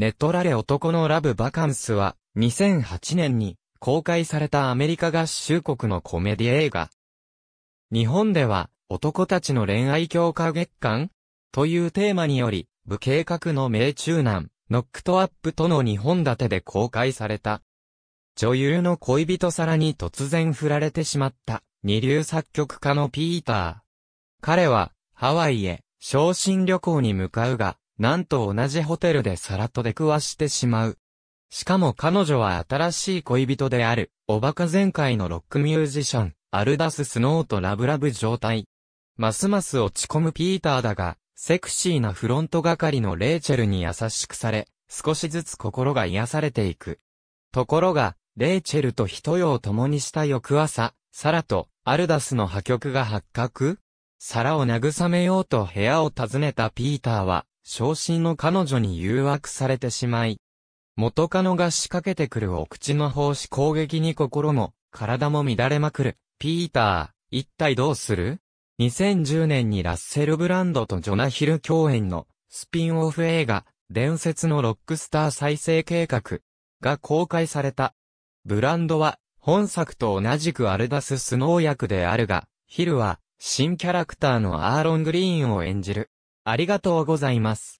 ネトラレ男のラブバカンスは、2008年に公開されたアメリカ合衆国のコメディ映画。日本では、男たちの恋愛強化月間というテーマにより、無計画の命中難、ノックトアップとの2本立てで公開された。女優の恋人さらに突然振られてしまった二流作曲家のピーター。彼はハワイへ昇進旅行に向かうが、なんと同じホテルでサラと出くわしてしまう。しかも彼女は新しい恋人である、おバカ前回のロックミュージシャン、アルダス・スノーとラブラブ状態。ますます落ち込むピーターだが、セクシーなフロント係のレイチェルに優しくされ、少しずつ心が癒されていく。ところが、レイチェルと一夜を共にした翌朝、サラとアルダスの破局が発覚サラを慰めようと部屋を訪ねたピーターは、昇進の彼女に誘惑されてしまい、元カノが仕掛けてくるお口の奉仕攻撃に心も、体も乱れまくる。ピーター、一体どうする ?2010 年にラッセル・ブランドとジョナヒル共演のスピンオフ映画、伝説のロックスター再生計画が公開された。ブランドは本作と同じくアルダス・スノー役であるが、ヒルは新キャラクターのアーロン・グリーンを演じる。ありがとうございます。